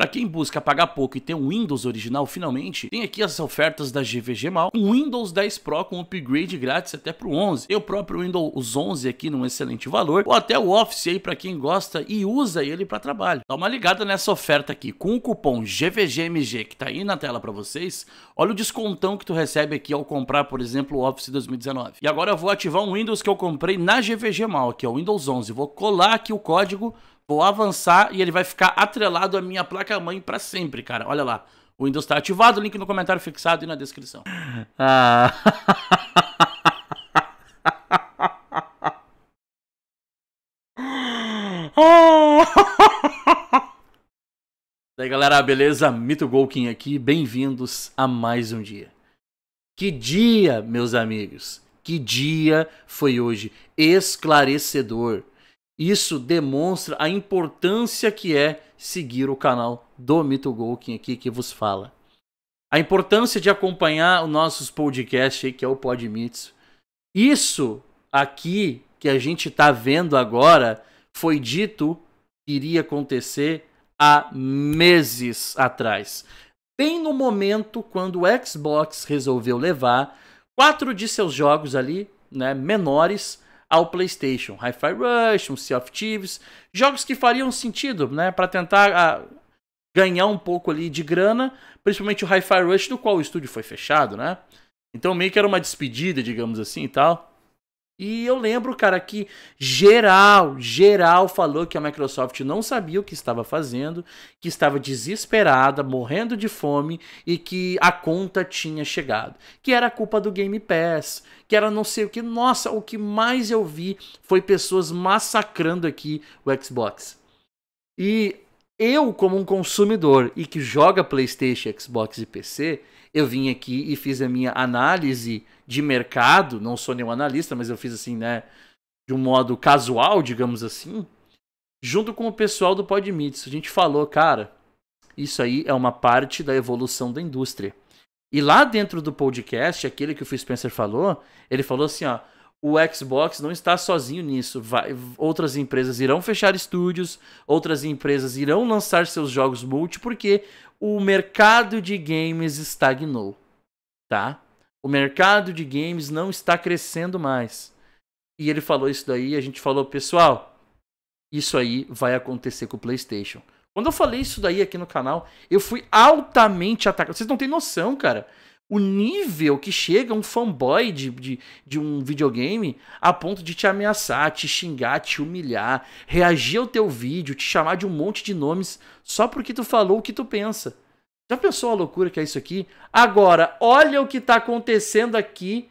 Para quem busca pagar pouco e ter um Windows original, finalmente, tem aqui as ofertas da GVG Mal, um Windows 10 Pro com upgrade grátis até pro 11, Eu próprio Windows 11 aqui num excelente valor, ou até o Office aí para quem gosta e usa ele para trabalho. Dá uma ligada nessa oferta aqui, com o cupom GVGMG que tá aí na tela para vocês, olha o descontão que tu recebe aqui ao comprar, por exemplo, o Office 2019. E agora eu vou ativar um Windows que eu comprei na GVG Mal, que é o Windows 11, vou colar aqui o código Vou avançar e ele vai ficar atrelado à minha placa-mãe para sempre, cara. Olha lá. O Windows está ativado, link no comentário fixado e na descrição. Ah. aí galera, beleza? Mito Golkin aqui, bem-vindos a mais um dia. Que dia, meus amigos, que dia foi hoje esclarecedor. Isso demonstra a importância que é seguir o canal do Mito Golkin aqui que vos fala. A importância de acompanhar os nossos podcasts aí, que é o Podmits. Isso aqui que a gente está vendo agora foi dito que iria acontecer há meses atrás. Bem no momento quando o Xbox resolveu levar quatro de seus jogos ali, né, menores, ao PlayStation. Hi-Fi Rush, um Sea of Thieves, jogos que fariam sentido, né, para tentar a, ah, ganhar um pouco ali de grana, principalmente o Hi-Fi Rush, do qual o estúdio foi fechado, né? Então meio que era uma despedida, digamos assim, e tal. E eu lembro, cara, que geral, geral falou que a Microsoft não sabia o que estava fazendo, que estava desesperada, morrendo de fome e que a conta tinha chegado. Que era culpa do Game Pass, que era não sei o que. Nossa, o que mais eu vi foi pessoas massacrando aqui o Xbox. E eu, como um consumidor e que joga PlayStation, Xbox e PC, eu vim aqui e fiz a minha análise de mercado, não sou nenhum analista, mas eu fiz assim, né, de um modo casual, digamos assim, junto com o pessoal do Podmits. A gente falou, cara, isso aí é uma parte da evolução da indústria. E lá dentro do podcast, aquele que o Phil Spencer falou, ele falou assim, ó, o Xbox não está sozinho nisso. Vai, outras empresas irão fechar estúdios, outras empresas irão lançar seus jogos multi, porque o mercado de games estagnou, tá? O mercado de games não está crescendo mais. E ele falou isso daí, a gente falou, pessoal, isso aí vai acontecer com o PlayStation. Quando eu falei isso daí aqui no canal, eu fui altamente atacado. Vocês não têm noção, cara o nível que chega um fanboy de, de, de, um videogame a ponto de te ameaçar, te xingar, te humilhar, reagir ao teu vídeo, te chamar de um monte de nomes só porque tu falou o que tu pensa. Já pensou a loucura que é isso aqui? Agora, olha o que está acontecendo aqui.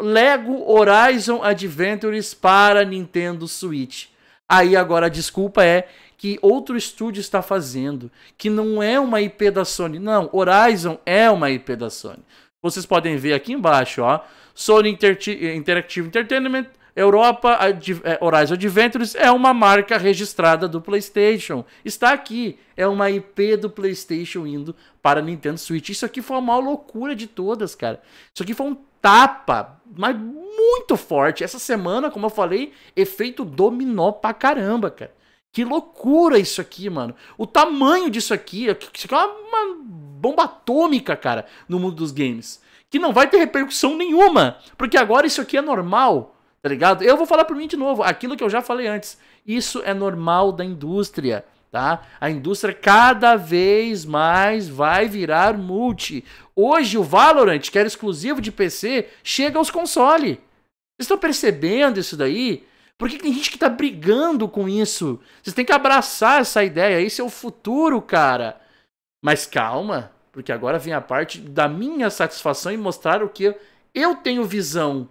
Lego Horizon Adventures para Nintendo Switch. Aí agora a desculpa é que outro estúdio está fazendo, que não é uma IP da Sony. Não, Horizon é uma IP da Sony. Vocês podem ver aqui embaixo, ó. Sony Inter Interactive Entertainment, Europa, Ad é, Horizon Adventures é uma marca registrada do PlayStation. Está aqui, é uma IP do PlayStation indo para Nintendo Switch. Isso aqui foi a maior loucura de todas, cara. Isso aqui foi um tapa, mas muito forte. Essa semana, como eu falei, efeito dominó pra caramba, cara. Que loucura isso aqui, mano. O tamanho disso aqui, é isso aqui é uma, bomba atômica, cara, no mundo dos games. Que não vai ter repercussão nenhuma, porque agora isso aqui é normal, tá ligado? Eu vou falar pra mim de novo, aquilo que eu já falei antes. Isso é normal da indústria, tá? A indústria cada vez mais vai virar multi. Hoje o Valorant, que era exclusivo de PC, chega aos consoles. Vocês estão percebendo isso daí? Por que, tem gente que tá brigando com isso? Vocês têm que abraçar essa ideia, esse é o futuro, cara. Mas calma, porque agora vem a parte da minha satisfação em mostrar o que eu tenho visão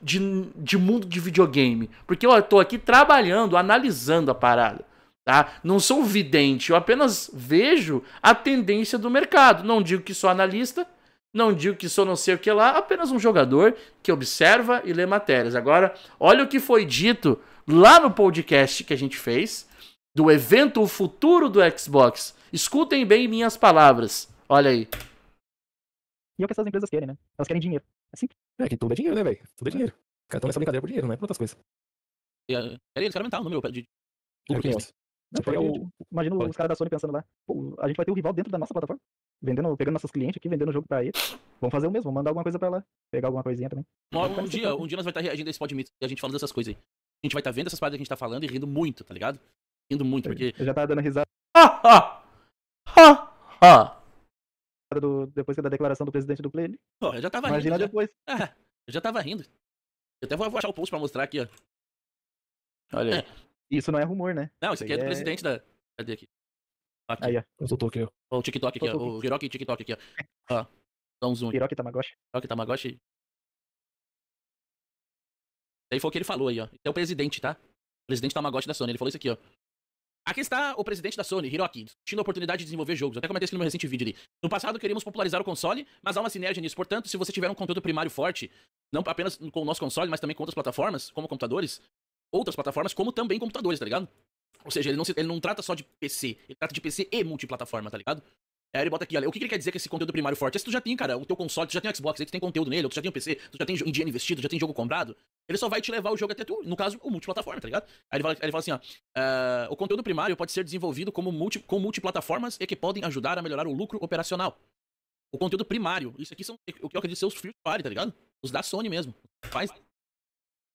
de, de mundo de videogame. Porque eu tô aqui trabalhando, analisando a parada. Tá? Não sou vidente, eu apenas vejo a tendência do mercado. Não digo que sou analista, não digo que sou não sei o que lá, apenas um jogador que observa e lê matérias. Agora, olha o que foi dito lá no podcast que a gente fez do evento O Futuro do Xbox. Escutem bem minhas palavras. Olha aí. E é o que essas empresas querem, né? Elas querem dinheiro. Assim? É que tudo é dinheiro, né, velho? Tudo é dinheiro. O cara toma essa brincadeira por dinheiro, não é por outras coisas. E, uh, eh, peraí, eles querem aumentar o número de é público é, que Não, tipo, é o... Imagina os caras da Sony pensando lá, a gente vai ter o um rival dentro da nossa plataforma? vendendo, pegando nossos clientes aqui, vendendo o jogo pra eles. Vamos fazer o mesmo, vamos mandar alguma coisa pra lá. Pegar alguma coisinha também. Um, um dia, um dia nós vamos estar reagindo a esse podmito e a gente falando essas coisas aí. A gente vai estar vendo essas paradas que a gente tá falando e rindo muito, tá ligado? Rindo muito, porque. Eu já tava dando risada. Ha! Ha! Ha! Do, depois da declaração do presidente do Play. Pô, eu já tava Imagina rindo. Imagina depois. Já. É, ah, eu já tava rindo. Eu até vou, vou achar o post pra mostrar aqui, ó. Olha aí. É. Isso não é rumor, né? Não, isso, aqui é do é presidente da. Cadê aqui? Aqui. Aí, ó. Eu aqui, ó. O TikTok aqui, ó. O Hiroki TikTok aqui, ó. ó. Dá um zoom Hiroki Tamagotchi. Hiroki Tamagotchi. Daí foi o que ele falou aí, ó. É o presidente, tá? O presidente Tamagotchi da Sony. Ele falou isso aqui, ó. Aqui está o presidente da Sony, Hiroki, Tendo a oportunidade de desenvolver jogos. Eu até comentei isso no meu recente vídeo ali. No passado, queríamos popularizar o console, mas há uma sinergia nisso. Portanto, se você tiver um conteúdo primário forte, não apenas com o nosso console, mas também com outras plataformas, como computadores, outras plataformas, como também computadores, tá ligado? Ou seja, ele não, se, ele não trata só de PC, ele trata de PC e multiplataforma, tá ligado? Aí ele bota aqui, olha, o que, que ele quer dizer com esse conteúdo primário forte? Esse tu já tem, cara, o teu console, tu já tem o Xbox, aí tu tem conteúdo nele, tu já tem o PC, tu já tem dinheiro investido, já tem jogo comprado. Ele só vai te levar o jogo até tu, no caso, o multiplataforma, tá ligado? Aí ele fala, ele fala assim, ó, uh, o conteúdo primário pode ser desenvolvido como multi, com multiplataformas e que podem ajudar a melhorar o lucro operacional. O conteúdo primário, isso aqui são o que eu acredito ser os Free Fire, tá ligado? Os da Sony mesmo. Faz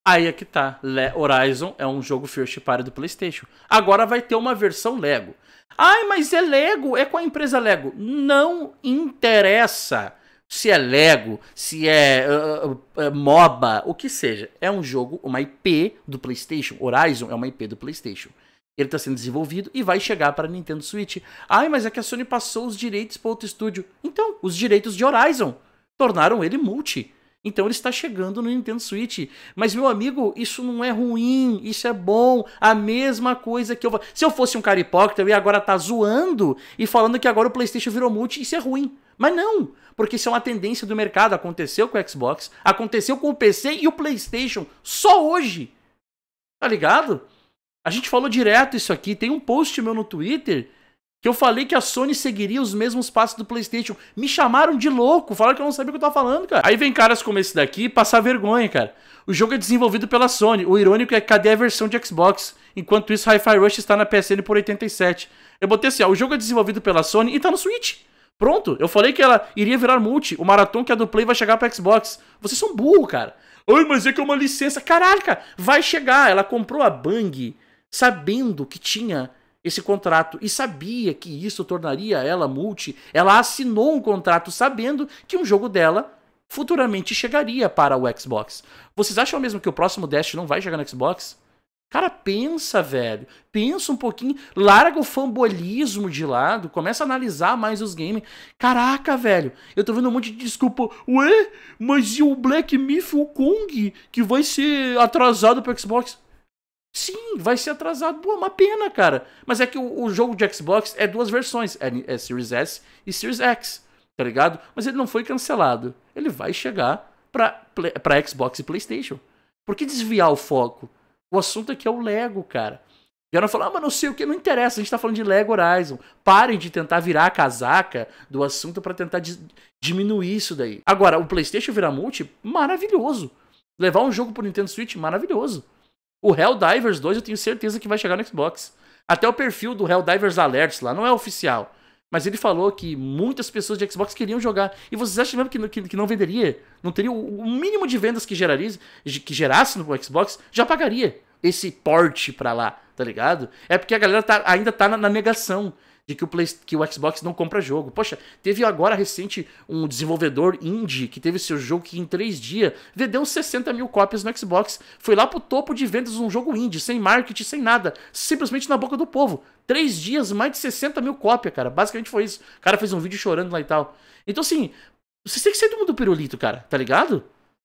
Aí é que tá. Le Horizon é um jogo first party do PlayStation. Agora vai ter uma versão Lego. Ai, mas é Lego, é com a empresa Lego. Não interessa se é Lego, se é uh, uh, MOBA, o que seja. É um jogo, uma IP do PlayStation. Horizon é uma IP do PlayStation. Ele está sendo desenvolvido e vai chegar para Nintendo Switch. Ai, mas é que a Sony passou os direitos para outro estúdio. Então, os direitos de Horizon tornaram ele multi. Então ele está chegando no Nintendo Switch. Mas, meu amigo, isso não é ruim, isso é bom. A mesma coisa que eu. Se eu fosse um cara hipócrita, eu ia agora estar tá zoando e falando que agora o PlayStation virou multi, isso é ruim. Mas não, porque isso é uma tendência do mercado. Aconteceu com o Xbox, aconteceu com o PC e o PlayStation só hoje. Tá ligado? A gente falou direto isso aqui. Tem um post meu no Twitter que eu falei que a Sony seguiria os mesmos passos do PlayStation. Me chamaram de louco, falaram que eu não sabia o que eu tava falando, cara. Aí vem caras como esse daqui passar vergonha, cara. O jogo é desenvolvido pela Sony. O irônico é cadê a versão de Xbox? Enquanto isso, Hi-Fi Rush está na PSN por 87. Eu botei assim, ó, o jogo é desenvolvido pela Sony e tá no Switch. Pronto, eu falei que ela iria virar multi. O maratão que é do Play vai chegar para Xbox. Vocês são burro, cara. Ai, mas é que é uma licença. Caraca, vai chegar. Ela comprou a Bang sabendo que tinha esse contrato e sabia que isso tornaria ela multi. Ela assinou um contrato sabendo que um jogo dela futuramente chegaria para o Xbox. Vocês acham mesmo que o próximo Dash não vai chegar no Xbox? Cara, pensa, velho. Pensa um pouquinho. Larga o fambolismo de lado. Começa a analisar mais os games. Caraca, velho. Eu tô vendo um monte de desculpa. Ué, mas e o Black Myth Kong? Que vai ser atrasado pro Xbox? Sim, vai ser atrasado. Pô, uma pena, cara. Mas é que o, o jogo de Xbox é duas versões: é, é, Series S e Series X, tá ligado? Mas ele não foi cancelado. Ele vai chegar pra, pra Xbox e PlayStation. Por que desviar o foco? O assunto aqui é o Lego, cara. Vieram falar, ah, mas não sei o que, não interessa, a gente tá falando de Lego Horizon. Parem de tentar virar a casaca do assunto para tentar diminuir isso daí. Agora, o PlayStation virar multi, maravilhoso. Levar um jogo pro Nintendo Switch, maravilhoso. O Helldivers 2 eu tenho certeza que vai chegar no Xbox. Até o perfil do Helldivers Alerts lá não é oficial. Mas ele falou que muitas pessoas de Xbox queriam jogar. E vocês acham mesmo que, que, que não venderia? Não teria o, o mínimo de vendas que, geraria, que gerasse no Xbox, já pagaria esse porte pra lá, tá ligado? É porque a galera tá, ainda tá na, na negação de que o, Play, que o Xbox não compra jogo. Poxa, teve agora recente um desenvolvedor indie que teve seu jogo que em três dias vendeu 60 mil cópias no Xbox. Foi lá pro topo de vendas um jogo indie, sem marketing, sem nada. Simplesmente na boca do povo. Três dias, mais de 60 mil cópias, cara. Basicamente foi isso. O cara fez um vídeo chorando lá e tal. Então, assim, você tem que sair do mundo pirulito, cara, tá ligado?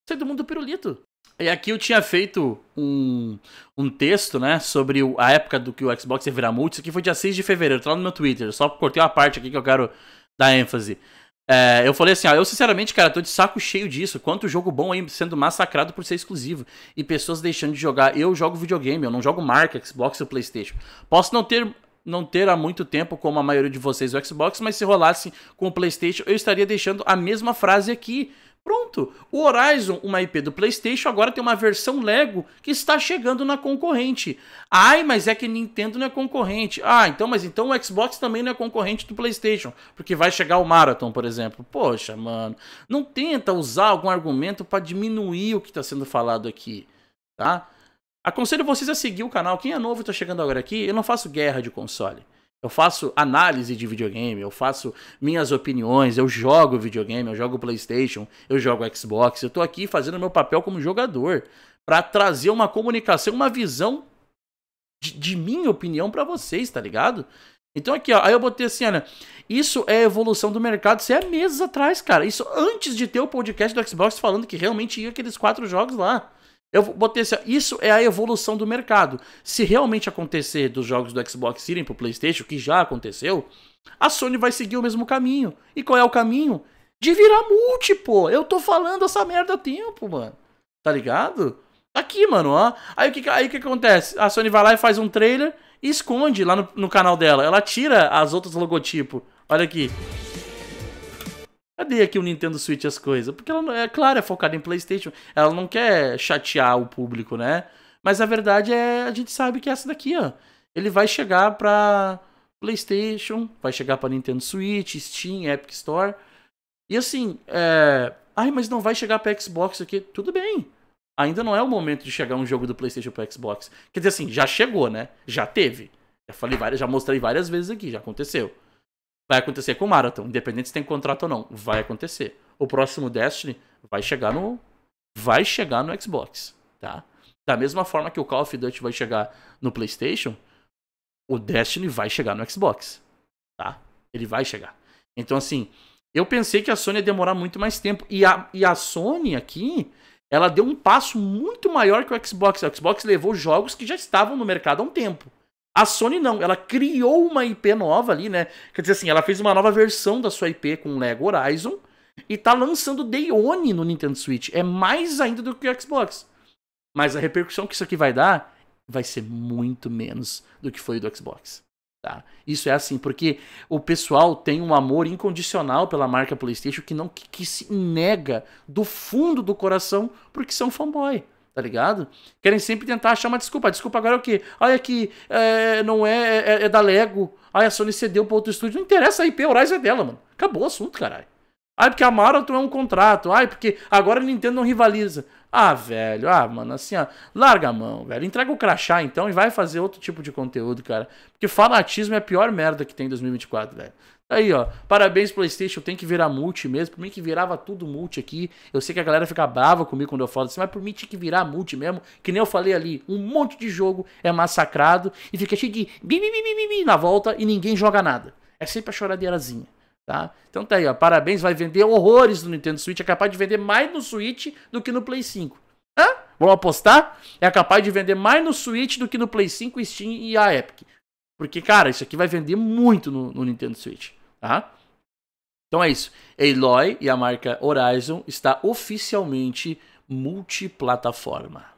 Sai do mundo pirulito. E aqui eu tinha feito um, um texto, né, sobre o, a época do que o Xbox ia virar multi. Isso aqui foi dia 6 de fevereiro, tá lá no meu Twitter. Só cortei uma parte aqui que eu quero dar ênfase. É, eu falei assim, ó, eu sinceramente, cara, tô de saco cheio disso. Quanto jogo bom aí sendo massacrado por ser exclusivo e pessoas deixando de jogar. Eu jogo videogame, eu não jogo marca, Xbox ou PlayStation. Posso não ter não ter há muito tempo, como a maioria de vocês, o Xbox, mas se rolasse com o PlayStation, eu estaria deixando a mesma frase aqui. Pronto, o Horizon, uma IP do PlayStation, agora tem uma versão Lego que está chegando na concorrente. Ai, mas é que Nintendo não é concorrente. Ah, então, mas então o Xbox também não é concorrente do PlayStation, porque vai chegar o Marathon, por exemplo. Poxa, mano, não tenta usar algum argumento para diminuir o que está sendo falado aqui, tá? Aconselho vocês a seguir o canal. Quem é novo e está chegando agora aqui, eu não faço guerra de console. Eu faço análise de videogame, eu faço minhas opiniões, eu jogo videogame, eu jogo PlayStation, eu jogo Xbox. Eu tô aqui fazendo meu papel como jogador para trazer uma comunicação, uma visão de, de minha opinião para vocês, tá ligado? Então aqui, ó, aí eu botei assim, olha, isso é evolução do mercado, isso é meses atrás, cara. Isso antes de ter o podcast do Xbox falando que realmente ia aqueles quatro jogos lá. Eu botei assim, isso é a evolução do mercado. Se realmente acontecer dos jogos do Xbox irem pro PlayStation, que já aconteceu, a Sony vai seguir o mesmo caminho. E qual é o caminho? De virar múltiplo. Eu tô falando essa merda há tempo, mano. Tá ligado? Aqui, mano, ó. Aí o que, aí, o que acontece? A Sony vai lá e faz um trailer e esconde lá no, no canal dela. Ela tira as outras logotipos. Olha aqui. Cadê aqui o Nintendo Switch as coisas? Porque ela, é claro, é focada em PlayStation. Ela não quer chatear o público, né? Mas a verdade é, a gente sabe que é essa daqui, ó. Ele vai chegar pra PlayStation, vai chegar pra Nintendo Switch, Steam, Epic Store. E assim, é. Ai, mas não vai chegar pra Xbox aqui. Tudo bem. Ainda não é o momento de chegar um jogo do PlayStation pro Xbox. Quer dizer, assim, já chegou, né? Já teve. Já falei várias, já mostrei várias vezes aqui, já aconteceu. Vai acontecer com o Marathon, independente se tem contrato ou não. Vai acontecer. O próximo Destiny vai chegar no. Vai chegar no Xbox, tá? Da mesma forma que o Call of Duty vai chegar no PlayStation, o Destiny vai chegar no Xbox, tá? Ele vai chegar. Então, assim, eu pensei que a Sony ia demorar muito mais tempo. E a, e a Sony aqui, ela deu um passo muito maior que o Xbox. O Xbox levou jogos que já estavam no mercado há um tempo. A Sony não, ela criou uma IP nova ali, né? Quer dizer assim, ela fez uma nova versão da sua IP com o Lego Horizon e tá lançando Day One no Nintendo Switch. É mais ainda do que o Xbox. Mas a repercussão que isso aqui vai dar vai ser muito menos do que foi do Xbox. Tá? Isso é assim, porque o pessoal tem um amor incondicional pela marca PlayStation que não que, que se nega do fundo do coração porque são fanboy tá ligado? Querem sempre tentar achar uma desculpa. A desculpa agora é o quê? Ah, é que é, não é, é, é, é da Lego. Ah, a Sony cedeu pra outro estúdio. Não interessa, a IP Horizon é dela, mano. Acabou o assunto, caralho. Ai, porque a Marathon é um contrato. Ai, porque agora a Nintendo não rivaliza. Ah, velho, ah, mano, assim, ó, larga a mão, velho. Entrega o crachá então e vai fazer outro tipo de conteúdo, cara. Porque fanatismo é a pior merda que tem em 2024, velho. Aí, ó, parabéns PlayStation, tem que virar multi mesmo. Por mim que virava tudo multi aqui. Eu sei que a galera fica brava comigo quando eu falo assim, mas por mim tinha que virar multi mesmo. Que nem eu falei ali, um monte de jogo é massacrado e fica cheio de bim bim bim bim na volta e ninguém joga nada. É sempre a choradeirazinha. Tá? Então tá aí, ó. Parabéns, vai vender horrores no Nintendo Switch. É capaz de vender mais no Switch do que no Play 5. Hã? Vamos apostar? É capaz de vender mais no Switch do que no Play 5, Steam e a Epic. Porque, cara, isso aqui vai vender muito no, no Nintendo Switch. Tá? Então é isso. Aloy e a marca Horizon está oficialmente multiplataforma.